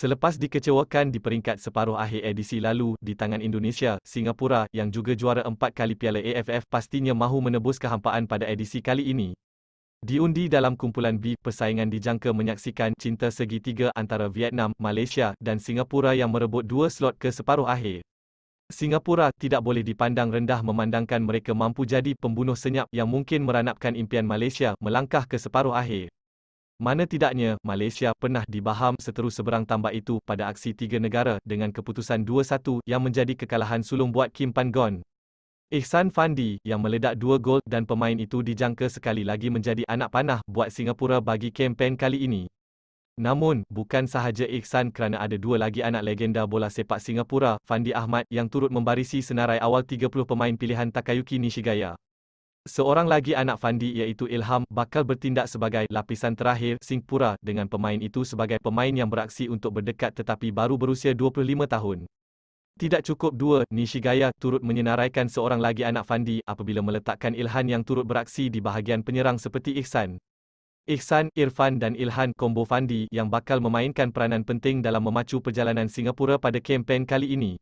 selepas dikecewakan di peringkat separuh akhir edisi lalu di tangan Indonesia, Singapura yang juga juara empat kali Piala AFF pastinya mahu menebus kehampaan pada edisi kali ini. Diundi dalam kumpulan B, persaingan dijangka menyaksikan cinta segitiga antara Vietnam, Malaysia dan Singapura yang merebut dua slot ke separuh akhir. Singapura tidak boleh dipandang rendah memandangkan mereka mampu jadi pembunuh senyap yang mungkin meranapkan impian Malaysia melangkah ke separuh akhir. Mana tidaknya, Malaysia pernah dibaham seteru seberang tambah itu pada aksi tiga negara dengan keputusan 2-1 yang menjadi kekalahan sulung buat Kim Pan-gon. Ihsan Fandi yang meledak dua gol dan pemain itu dijangka sekali lagi menjadi anak panah buat Singapura bagi kempen kali ini. Namun, bukan sahaja Ihsan kerana ada dua lagi anak legenda bola sepak Singapura, Fandi Ahmad yang turut membarisi senarai awal 30 pemain pilihan Takayuki Nishigaya. Seorang lagi anak Fandi iaitu Ilham bakal bertindak sebagai lapisan terakhir Singpura dengan pemain itu sebagai pemain yang beraksi untuk berdekat tetapi baru berusia 25 tahun. Tidak cukup dua, Nishigaya turut menyenaraikan seorang lagi anak Fandi apabila meletakkan Ilhan yang turut beraksi di bahagian penyerang seperti Ihsan. Ihsan, Irfan dan Ilhan kombo Fandi yang bakal memainkan peranan penting dalam memacu perjalanan Singapura pada kempen kali ini.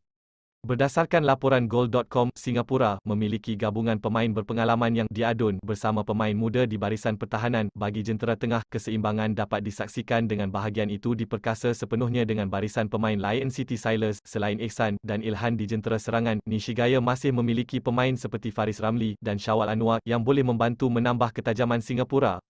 Berdasarkan laporan Goal.com, Singapura memiliki gabungan pemain berpengalaman yang diadun bersama pemain muda di barisan pertahanan bagi jentera tengah. Keseimbangan dapat disaksikan dengan bahagian itu diperkasa sepenuhnya dengan barisan pemain Lion City Silas selain Ehsan dan Ilhan di jentera serangan. Nishigaya masih memiliki pemain seperti Faris Ramli dan Syawal Anwar yang boleh membantu menambah ketajaman Singapura.